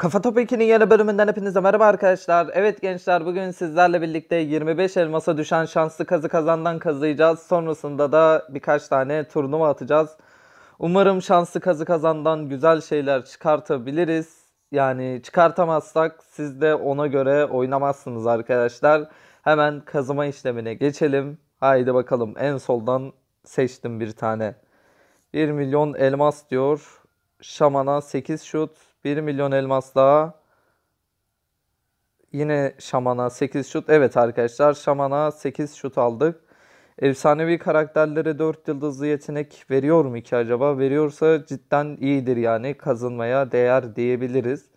Kafa Top 2'nin yeni bölümünden hepinize merhaba arkadaşlar. Evet gençler bugün sizlerle birlikte 25 elmasa düşen şanslı kazı kazandan kazıyacağız. Sonrasında da birkaç tane turnuva atacağız. Umarım şanslı kazı kazandan güzel şeyler çıkartabiliriz. Yani çıkartamazsak siz de ona göre oynamazsınız arkadaşlar. Hemen kazıma işlemine geçelim. Haydi bakalım en soldan seçtim bir tane. 1 milyon elmas diyor. Şamana 8 şut. 1 milyon elmas daha. Yine Şaman'a 8 şut. Evet arkadaşlar Şaman'a 8 şut aldık. Efsanevi karakterlere 4 yıldızlı yetenek veriyor mu ki acaba? Veriyorsa cidden iyidir yani kazınmaya değer diyebiliriz.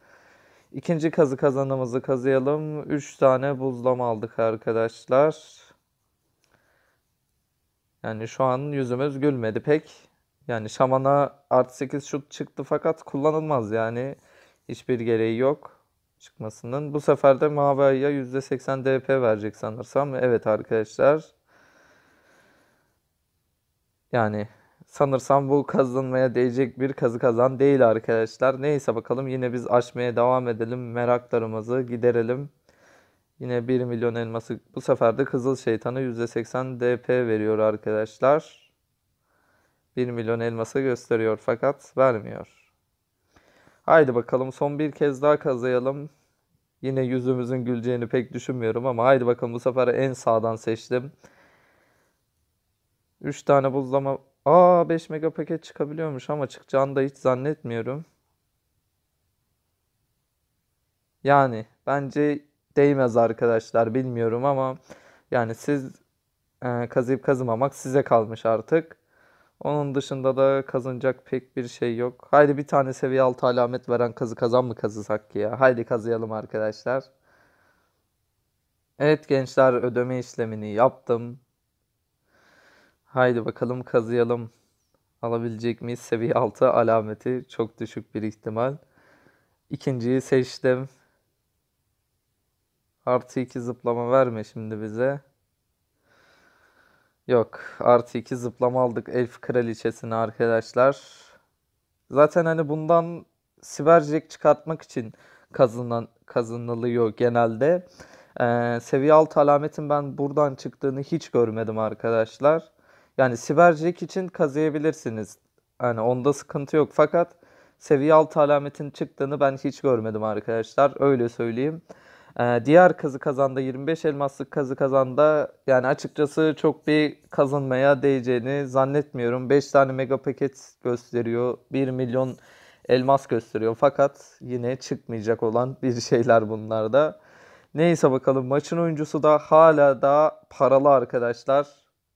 İkinci kazı kazanımızı kazıyalım. 3 tane buzlama aldık arkadaşlar. Yani şu an yüzümüz gülmedi pek. Yani Şaman'a artı 8 şut çıktı fakat kullanılmaz yani. Hiçbir gereği yok çıkmasının. Bu sefer de Mavi Ay'a %80 DP verecek sanırsam. Evet arkadaşlar. Yani sanırsam bu kazanmaya değecek bir kazı kazan değil arkadaşlar. Neyse bakalım yine biz açmaya devam edelim. Meraklarımızı giderelim. Yine 1 milyon elması bu sefer de Kızıl Şeytan'a %80 DP veriyor arkadaşlar. 1 milyon elması gösteriyor fakat vermiyor. Haydi bakalım son bir kez daha kazayalım. Yine yüzümüzün güleceğini pek düşünmüyorum ama haydi bakalım bu sefer en sağdan seçtim. 3 tane buzlama... Aa 5 mega paket çıkabiliyormuş ama çıkacağını da hiç zannetmiyorum. Yani bence değmez arkadaşlar bilmiyorum ama yani siz e, kazıyıp kazımamak size kalmış artık. Onun dışında da kazanacak pek bir şey yok. Haydi bir tane seviye 6 alamet veren kazı kazan mı kazısak ki ya? Haydi kazıyalım arkadaşlar. Evet gençler ödeme işlemini yaptım. Haydi bakalım kazıyalım. Alabilecek miyiz? Seviye 6 alameti çok düşük bir ihtimal. İkinciyi seçtim. Artı 2 zıplama verme şimdi bize. Yok. Artı 2 zıplama aldık Elf Kraliçesi'ni arkadaşlar. Zaten hani bundan sibercek çıkartmak için kazınan, kazanılıyor genelde. Ee, seviye 6 alametin ben buradan çıktığını hiç görmedim arkadaşlar. Yani sibercek için kazıyabilirsiniz. Yani onda sıkıntı yok. Fakat seviye 6 alametin çıktığını ben hiç görmedim arkadaşlar. Öyle söyleyeyim. Ee, diğer kazı kazanda 25 elmaslık kazı kazanda yani açıkçası çok bir kazanmaya değeceğini zannetmiyorum. 5 tane mega paket gösteriyor. 1 milyon elmas gösteriyor. Fakat yine çıkmayacak olan bir şeyler bunlar da. Neyse bakalım maçın oyuncusu da hala da paralı arkadaşlar.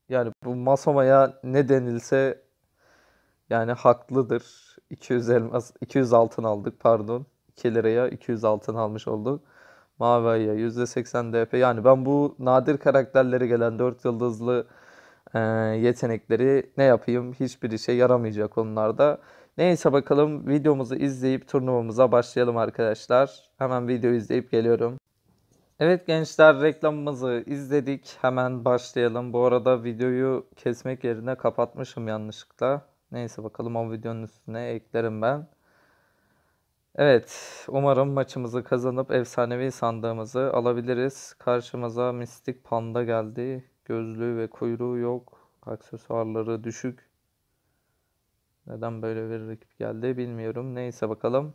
Yani bu Masoma'ya ne denilse yani haklıdır. 200 elmas 200 altın aldık pardon. 2 liraya 200 altın almış olduk. Mavi Ayı'ya %80 DP. Yani ben bu nadir karakterleri gelen 4 yıldızlı e, yetenekleri ne yapayım? Hiçbir işe yaramayacak onlarda. Neyse bakalım videomuzu izleyip turnuvamıza başlayalım arkadaşlar. Hemen video izleyip geliyorum. Evet gençler reklamımızı izledik. Hemen başlayalım. Bu arada videoyu kesmek yerine kapatmışım yanlışlıkla. Neyse bakalım o videonun üstüne eklerim ben. Evet, umarım maçımızı kazanıp efsanevi sandığımızı alabiliriz. Karşımıza mistik panda geldi. Gözlüğü ve kuyruğu yok. Aksesuarları düşük. Neden böyle bir rakip geldi bilmiyorum. Neyse bakalım.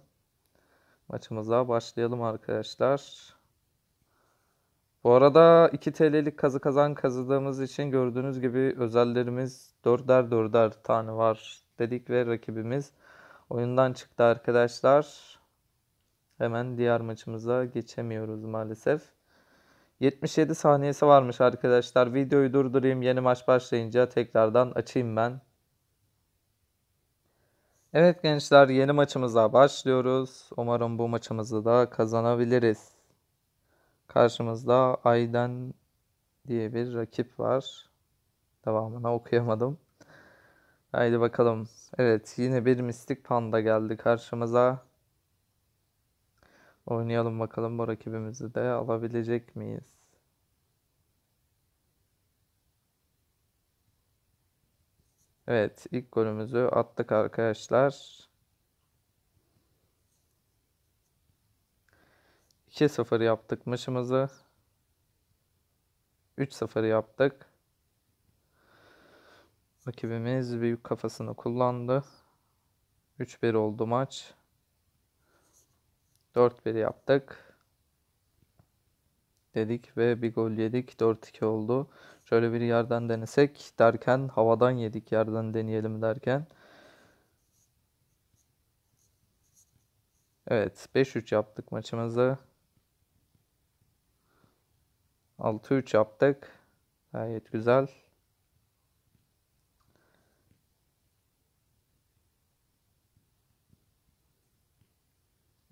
Maçımıza başlayalım arkadaşlar. Bu arada 2 TL'lik kazı kazan kazıdığımız için gördüğünüz gibi özellerimiz 4'er 4'er tane var dedik ve rakibimiz Oyundan çıktı arkadaşlar. Hemen diğer maçımıza geçemiyoruz maalesef. 77 saniyesi varmış arkadaşlar. Videoyu durdurayım. Yeni maç başlayınca tekrardan açayım ben. Evet gençler yeni maçımıza başlıyoruz. Umarım bu maçımızı da kazanabiliriz. Karşımızda Ayden diye bir rakip var. Devamını okuyamadım. Haydi bakalım. Evet yine bir mistik panda geldi karşımıza. Oynayalım bakalım bu rakibimizi de alabilecek miyiz? Evet ilk golümüzü attık arkadaşlar. 2-0 yaptık maçımızı. 3-0 yaptık. Rakibimiz büyük kafasını kullandı. 3-1 oldu maç. 4-1 yaptık. Dedik ve bir gol yedik. 4-2 oldu. Şöyle bir yerden denesek derken havadan yedik yerden deneyelim derken. Evet 5-3 yaptık maçımızı. 6-3 yaptık. Gayet güzel.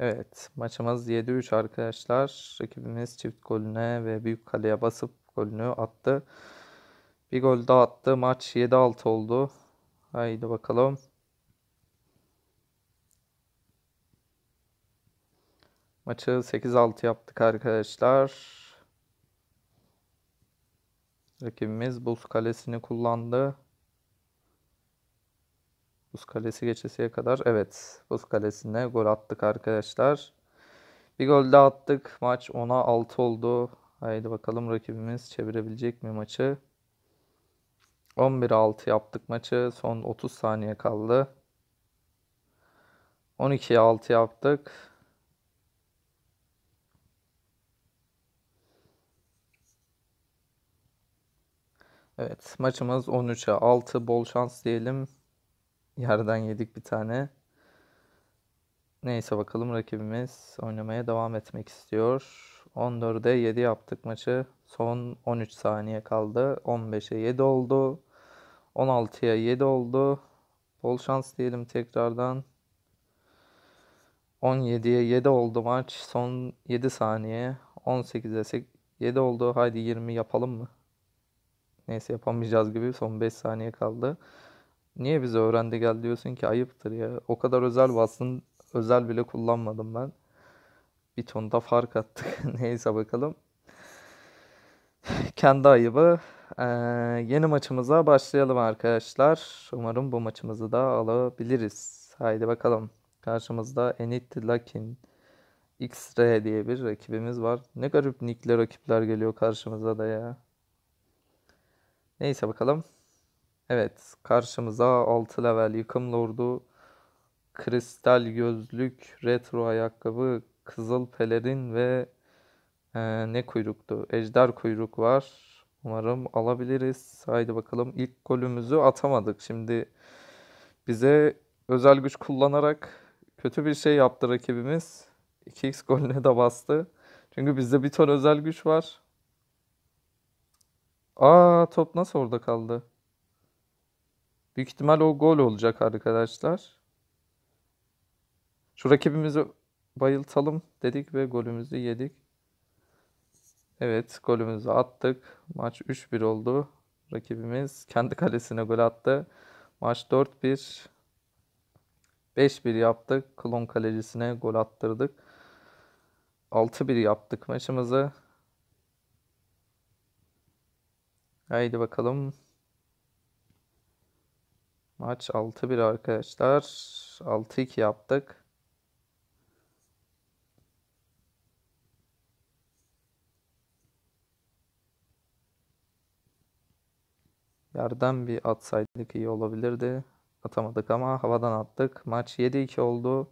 Evet maçımız 7-3 arkadaşlar. Rakibimiz çift golüne ve büyük kaleye basıp golünü attı. Bir gol daha attı. Maç 7-6 oldu. Haydi bakalım. Maçı 8-6 yaptık arkadaşlar. Rakibimiz buz kalesini kullandı. Buz kalesi geçesiye kadar. Evet Buz kalesine gol attık arkadaşlar. Bir gol de attık. Maç 10'a 6 oldu. Haydi bakalım rakibimiz çevirebilecek mi maçı? 11'e 6 yaptık maçı. Son 30 saniye kaldı. 12'ye 6 yaptık. Evet maçımız 13'e 6 bol şans diyelim. Yardan yedik bir tane. Neyse bakalım rakibimiz oynamaya devam etmek istiyor. 14'e 7 yaptık maçı. Son 13 saniye kaldı. 15'e 7 oldu. 16'ya 7 oldu. Bol şans diyelim tekrardan. 17'ye 7 oldu maç. Son 7 saniye. 18'e 7 oldu. Haydi 20 yapalım mı? Neyse yapamayacağız gibi. Son 5 saniye kaldı niye bize öğrendi gel diyorsun ki ayıptır ya. O kadar özel basın özel bile kullanmadım ben. Bir ton da fark attık. Neyse bakalım. Kendi ayıbı. Ee, yeni maçımıza başlayalım arkadaşlar. Umarım bu maçımızı da alabiliriz. Haydi bakalım. Karşımızda Enid Lakin. X-Ray diye bir rakibimiz var. Ne garip nickler rakipler geliyor karşımıza da ya. Neyse bakalım. Evet, karşımıza 6 level yıkım lordu, kristal gözlük, retro ayakkabı, kızıl pelerin ve e, ne kuyruktu? Ejder kuyruk var. Umarım alabiliriz. Haydi bakalım ilk golümüzü atamadık. Şimdi bize özel güç kullanarak kötü bir şey yaptı rakibimiz. 2x golüne de bastı. Çünkü bizde bir ton özel güç var. Aa top nasıl orada kaldı? Büyük ihtimal o gol olacak arkadaşlar. Şu rakibimizi bayıltalım dedik ve golümüzü yedik. Evet golümüzü attık. Maç 3-1 oldu. Rakibimiz kendi kalesine gol attı. Maç 4-1. 5-1 yaptık. Klon kalecisine gol attırdık. 6-1 yaptık maçımızı. Haydi bakalım. Maç 6-1 arkadaşlar. 6-2 yaptık. Yerden bir atsaydık iyi olabilirdi. Atamadık ama havadan attık. Maç 7-2 oldu.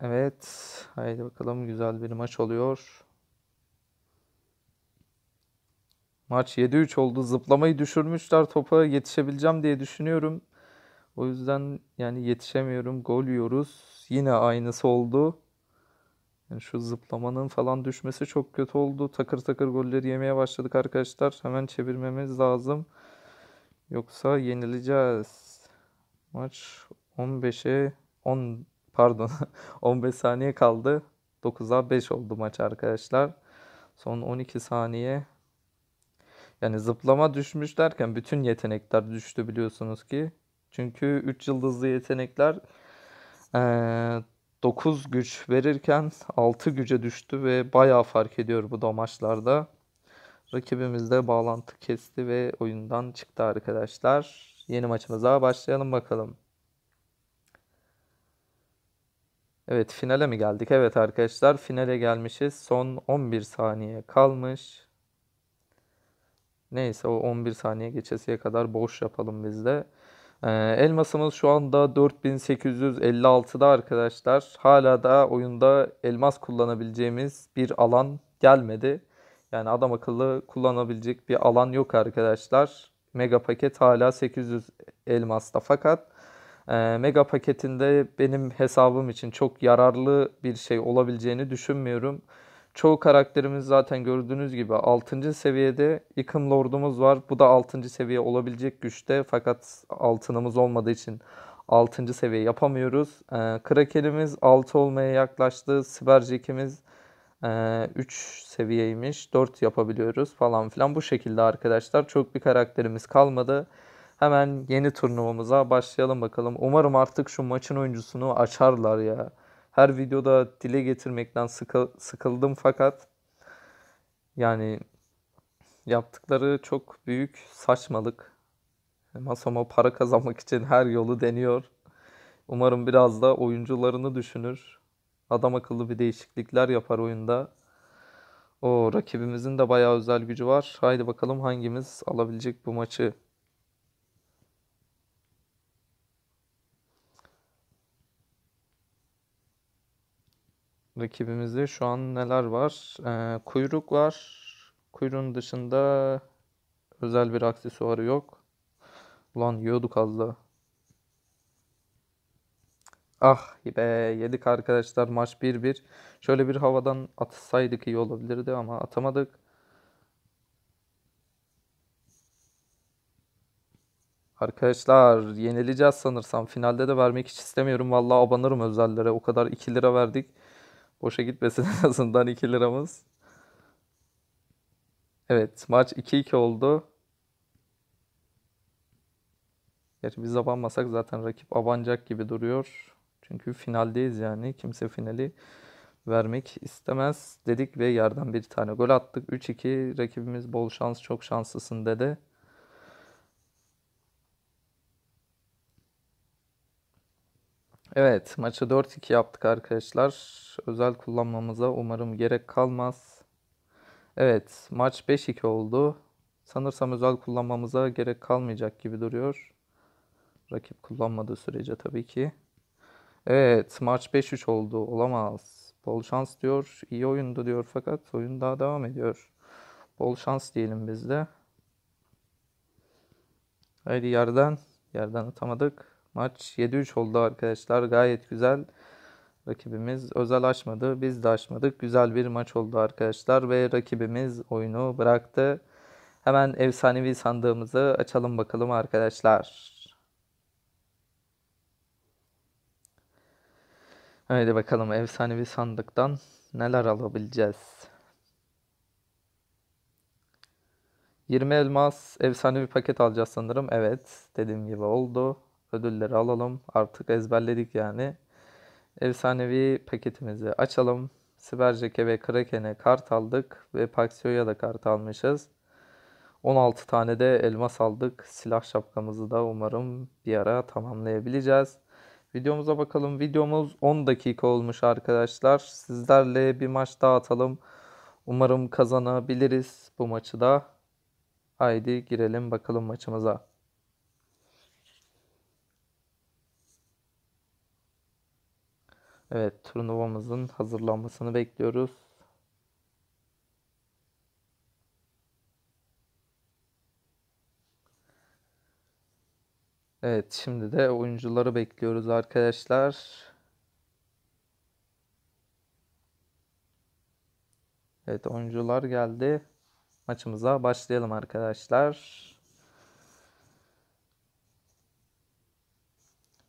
Evet. Haydi bakalım güzel bir maç oluyor. Maç 7-3 oldu. Zıplamayı düşürmüşler topa. Yetişebileceğim diye düşünüyorum. O yüzden yani yetişemiyorum. Gol yiyoruz. Yine aynısı oldu. Yani şu zıplamanın falan düşmesi çok kötü oldu. Takır takır golleri yemeye başladık arkadaşlar. Hemen çevirmemiz lazım. Yoksa yenileceğiz. Maç 15'e 10 pardon 15 saniye kaldı. 9'a 5 oldu maç arkadaşlar. Son 12 saniye yani zıplama düşmüş derken bütün yetenekler düştü biliyorsunuz ki. Çünkü 3 yıldızlı yetenekler ee, güç verirken 6 güce düştü ve bayağı fark ediyor bu da maçlarda. Rakibimiz de bağlantı kesti ve oyundan çıktı arkadaşlar. Yeni maçımıza başlayalım bakalım. Evet finale mi geldik? Evet arkadaşlar finale gelmişiz. Son 11 saniye kalmış. Neyse o 11 saniye geçesiye kadar boş yapalım biz de. Ee, elmasımız şu anda 4856'da arkadaşlar. Hala da oyunda elmas kullanabileceğimiz bir alan gelmedi. Yani adam akıllı kullanabilecek bir alan yok arkadaşlar. Mega paket hala 800 elmasta fakat e, mega paketinde benim hesabım için çok yararlı bir şey olabileceğini düşünmüyorum. Çoğu karakterimiz zaten gördüğünüz gibi 6. seviyede yıkım lordumuz var. Bu da 6. seviye olabilecek güçte fakat altınımız olmadığı için 6. seviye yapamıyoruz. Ee, Kraken'imiz 6 olmaya yaklaştı. Sibercek'imiz 3 e, seviyeymiş 4 yapabiliyoruz falan filan bu şekilde arkadaşlar çok bir karakterimiz kalmadı. Hemen yeni turnuvamıza başlayalım bakalım. Umarım artık şu maçın oyuncusunu açarlar ya her videoda dile getirmekten sıkı, sıkıldım fakat yani yaptıkları çok büyük saçmalık. Masoma para kazanmak için her yolu deniyor. Umarım biraz da oyuncularını düşünür. Adam akıllı bir değişiklikler yapar oyunda. O rakibimizin de bayağı özel gücü var. Haydi bakalım hangimiz alabilecek bu maçı. rakibimizde şu an neler var? Ee, kuyruk var. Kuyruğun dışında özel bir aksesuarı yok. Ulan yiyorduk az da. Ah be yedik arkadaşlar maç 1-1. Şöyle bir havadan atsaydık iyi olabilirdi ama atamadık. Arkadaşlar yenileceğiz sanırsam. Finalde de vermek hiç istemiyorum. Vallahi abanırım özellere. O kadar 2 lira verdik. Boşa gitmesin en azından 2 liramız. Evet maç 2-2 oldu. Gerçi biz abanmasak zaten rakip abanacak gibi duruyor. Çünkü finaldeyiz yani. Kimse finali vermek istemez dedik ve yerden bir tane gol attık. 3-2 rakibimiz bol şans çok şanslısın dedi. Evet, maçı 4-2 yaptık arkadaşlar. Özel kullanmamıza umarım gerek kalmaz. Evet, maç 5-2 oldu. Sanırsam özel kullanmamıza gerek kalmayacak gibi duruyor. Rakip kullanmadığı sürece tabii ki. Evet, maç 5-3 oldu. Olamaz. Bol şans diyor. İyi oyundu diyor fakat oyun daha devam ediyor. Bol şans diyelim biz de. Haydi yerden. Yerden atamadık. Maç 7-3 oldu arkadaşlar. Gayet güzel. Rakibimiz özel açmadı. Biz de açmadık. Güzel bir maç oldu arkadaşlar ve rakibimiz oyunu bıraktı. Hemen efsanevi sandığımızı açalım bakalım arkadaşlar. Haydi bakalım efsanevi sandıktan neler alabileceğiz. 20 elmas efsanevi paket alacağız sanırım. Evet dediğim gibi oldu ödülleri alalım. Artık ezberledik yani. Efsanevi paketimizi açalım. Sibercek'e ve Kraken'e kart aldık ve Paxio'ya da kart almışız. 16 tane de elmas aldık. Silah şapkamızı da umarım bir ara tamamlayabileceğiz. Videomuza bakalım. Videomuz 10 dakika olmuş arkadaşlar. Sizlerle bir maç daha atalım. Umarım kazanabiliriz bu maçı da. Haydi girelim bakalım maçımıza. Evet turnuvamızın hazırlanmasını bekliyoruz. Evet şimdi de oyuncuları bekliyoruz arkadaşlar. Evet oyuncular geldi. Maçımıza başlayalım arkadaşlar.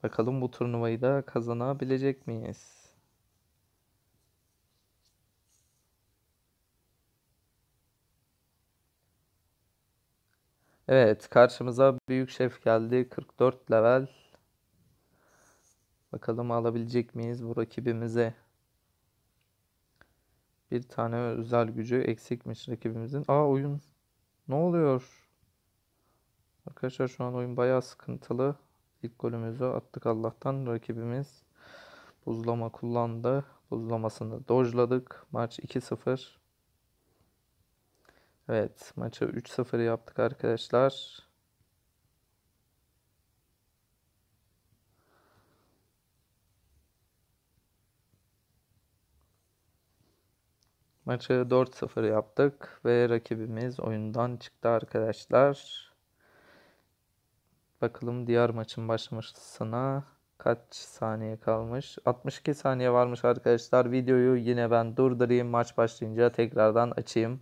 Bakalım bu turnuvayı da kazanabilecek miyiz? Evet karşımıza Büyük Şef geldi. 44 level. Bakalım alabilecek miyiz bu rakibimize? Bir tane özel gücü eksikmiş rakibimizin. Aa oyun ne oluyor? Arkadaşlar şu an oyun bayağı sıkıntılı. İlk golümüzü attık Allah'tan. Rakibimiz buzlama kullandı. Buzlamasını dojladık. Maç 2-0. Evet maçı 3-0 yaptık arkadaşlar. Maçı 4-0 yaptık ve rakibimiz oyundan çıktı arkadaşlar. Bakalım diğer maçın başlamasına kaç saniye kalmış? 62 saniye varmış arkadaşlar. Videoyu yine ben durdurayım. Maç başlayınca tekrardan açayım.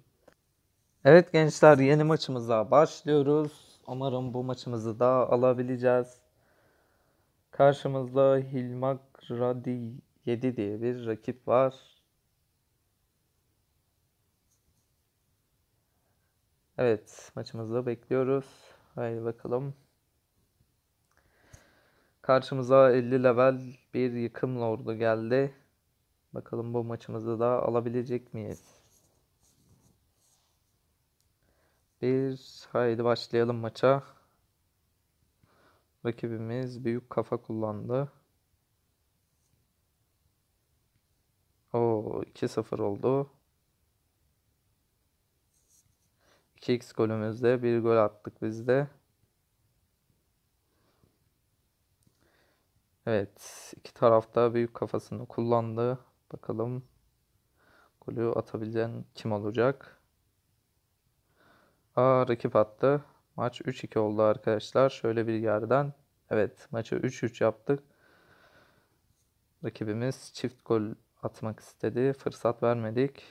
Evet gençler yeni maçımıza başlıyoruz. Umarım bu maçımızı da alabileceğiz. Karşımızda Hilmak Radi 7 diye bir rakip var. Evet maçımızı bekliyoruz. Haydi bakalım. Karşımıza 50 level bir yıkım lordu geldi. Bakalım bu maçımızı da alabilecek miyiz? Bir haydi başlayalım maça. Rakibimiz büyük kafa kullandı. O 2-0 oldu. 2x golümüzde bir gol attık biz de. Evet. iki tarafta büyük kafasını kullandı. Bakalım golü atabilen kim olacak? Aa rakip attı. Maç 3-2 oldu arkadaşlar. Şöyle bir yerden. Evet maçı 3-3 yaptık. Rakibimiz çift gol atmak istedi. Fırsat vermedik.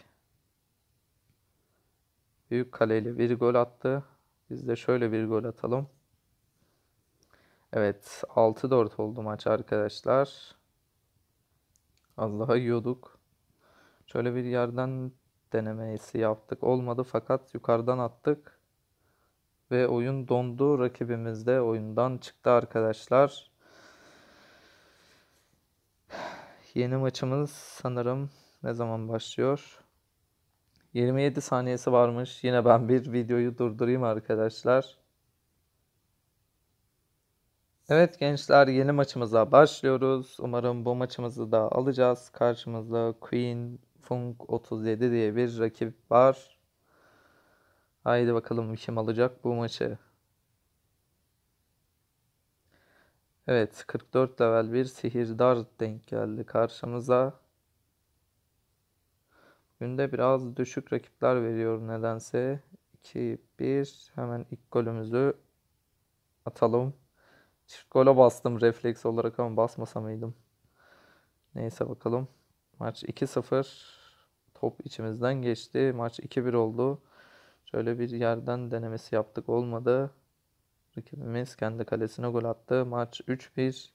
Büyük kaleyle bir gol attı. Biz de şöyle bir gol atalım. Evet 6-4 oldu maç arkadaşlar. Az yiyorduk. Şöyle bir yerden denemesi yaptık. Olmadı fakat yukarıdan attık. Ve oyun dondu. Rakibimiz de oyundan çıktı arkadaşlar. Yeni maçımız sanırım ne zaman başlıyor? 27 saniyesi varmış. Yine ben bir videoyu durdurayım arkadaşlar. Evet gençler yeni maçımıza başlıyoruz. Umarım bu maçımızı da alacağız. Karşımızda Queen Funk 37 diye bir rakip var. Haydi bakalım kim alacak bu maçı. Evet 44 level bir sihirdar denk geldi karşımıza. Günde biraz düşük rakipler veriyor nedense. 2-1 hemen ilk golümüzü atalım. Çift gola bastım refleks olarak ama basmasa mıydım? Neyse bakalım. Maç 2-0. Top içimizden geçti. Maç 2-1 oldu. Şöyle bir yerden denemesi yaptık olmadı. Rakibimiz kendi kalesine gol attı. Maç 3-1.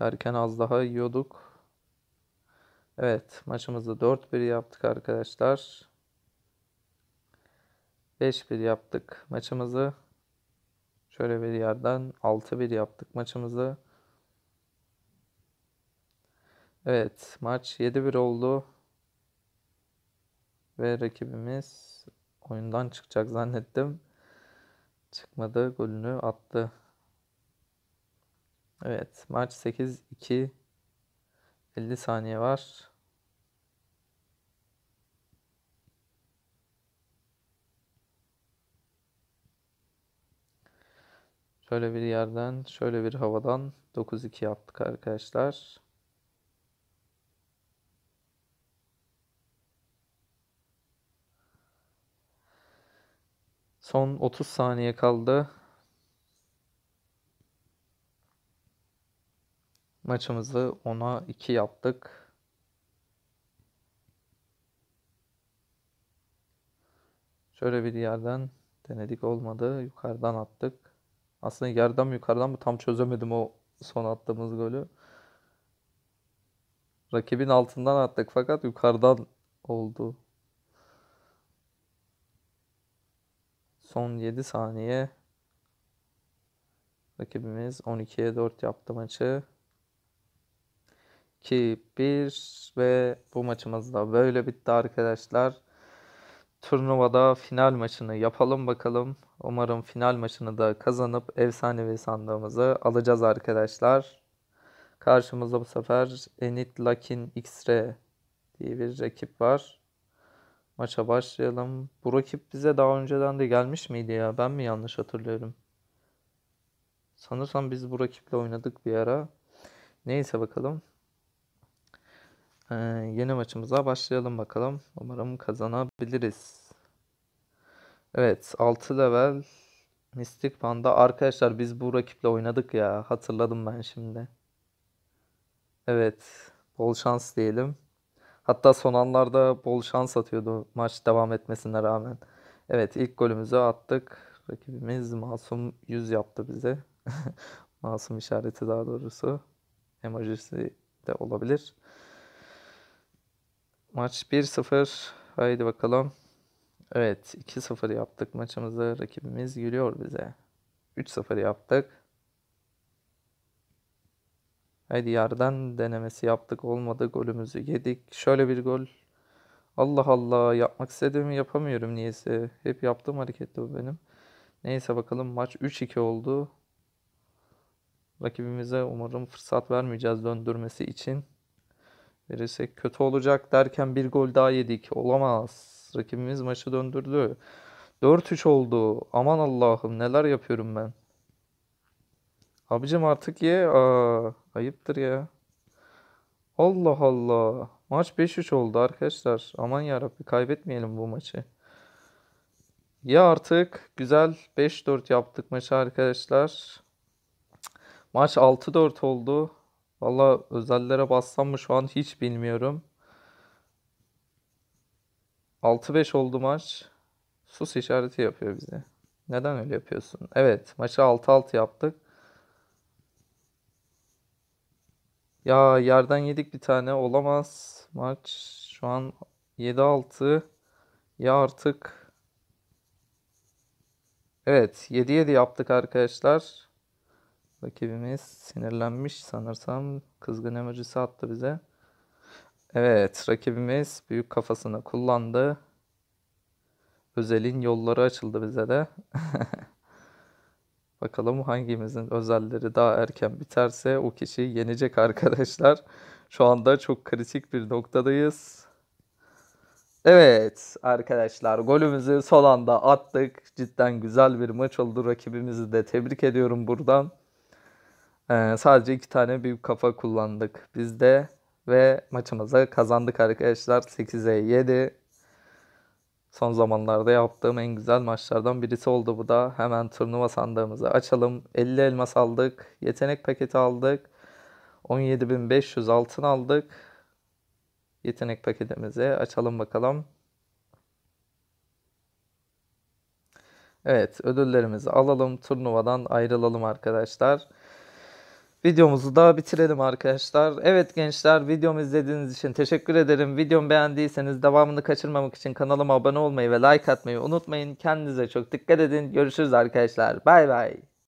Derken az daha yiyorduk. Evet maçımızı 4-1 yaptık arkadaşlar. 5-1 yaptık maçımızı. Şöyle bir yerden 6-1 yaptık maçımızı. Evet maç 7-1 oldu. Ve rakibimiz oyundan çıkacak zannettim. Çıkmadı golünü attı. Evet maç 8-2 50 saniye var. Şöyle bir yerden, şöyle bir havadan 9-2 yaptık arkadaşlar. Son 30 saniye kaldı. Maçımızı 10'a 2 yaptık. Şöyle bir yerden denedik olmadı. Yukarıdan attık. Aslında yerden mi yukarıdan mı tam çözemedim o son attığımız golü. Rakibin altından attık fakat yukarıdan oldu. Son 7 saniye. Rakibimiz 12'ye 4 yaptı maçı. Ki 1 ve bu maçımız da böyle bitti arkadaşlar turnuvada final maçını yapalım bakalım. Umarım final maçını da kazanıp efsanevi sandığımızı alacağız arkadaşlar. Karşımızda bu sefer Enid Lakin X-Ray diye bir rakip var. Maça başlayalım. Bu rakip bize daha önceden de gelmiş miydi ya? Ben mi yanlış hatırlıyorum? Sanırsam biz bu rakiple oynadık bir ara. Neyse bakalım. Ee, yeni maçımıza başlayalım bakalım. Umarım kazanabiliriz. Evet 6 level Mystic Panda. Arkadaşlar biz bu rakiple oynadık ya. Hatırladım ben şimdi. Evet. Bol şans diyelim. Hatta son anlarda bol şans atıyordu maç devam etmesine rağmen. Evet ilk golümüzü attık. Rakibimiz masum yüz yaptı bize. masum işareti daha doğrusu. Emojisi de olabilir. Maç 1-0. Haydi bakalım. Evet 2-0 yaptık maçımızı. Rakibimiz gülüyor bize. 3-0 yaptık. Haydi yerden denemesi yaptık. Olmadı golümüzü yedik. Şöyle bir gol. Allah Allah yapmak istediğimi yapamıyorum niyeyse. Hep yaptığım hareketti bu benim. Neyse bakalım maç 3-2 oldu. Rakibimize umarım fırsat vermeyeceğiz döndürmesi için verirsek kötü olacak derken bir gol daha yedik. Olamaz. Rakibimiz maçı döndürdü. 4-3 oldu. Aman Allah'ım neler yapıyorum ben. Abicim artık ye. Aa, ayıptır ya. Allah Allah. Maç 5-3 oldu arkadaşlar. Aman yarabbi kaybetmeyelim bu maçı. Ya artık güzel 5-4 yaptık maçı arkadaşlar. Maç 6-4 oldu. Valla özellere bassam mı şu an hiç bilmiyorum. 6-5 oldu maç. Sus işareti yapıyor bize. Neden öyle yapıyorsun? Evet maçı 6-6 yaptık. Ya yerden yedik bir tane olamaz. Maç şu an 7-6. Ya artık Evet 7-7 yaptık arkadaşlar. Rakibimiz sinirlenmiş sanırsam. Kızgın emojisi attı bize. Evet rakibimiz büyük kafasını kullandı. Özel'in yolları açıldı bize de. Bakalım hangimizin özelleri daha erken biterse o kişi yenecek arkadaşlar. Şu anda çok kritik bir noktadayız. Evet arkadaşlar golümüzü son anda attık. Cidden güzel bir maç oldu. Rakibimizi de tebrik ediyorum buradan. Ee, sadece iki tane büyük kafa kullandık biz de ve maçımıza kazandık arkadaşlar 8'e 7. Son zamanlarda yaptığım en güzel maçlardan birisi oldu bu da. Hemen turnuva sandığımızı açalım. 50 elmas aldık. Yetenek paketi aldık. 17.500 altın aldık. Yetenek paketimizi açalım bakalım. Evet ödüllerimizi alalım turnuvadan ayrılalım arkadaşlar videomuzu daha bitirelim arkadaşlar. Evet gençler videomu izlediğiniz için teşekkür ederim. Videomu beğendiyseniz devamını kaçırmamak için kanalıma abone olmayı ve like atmayı unutmayın. Kendinize çok dikkat edin. Görüşürüz arkadaşlar. Bay bay.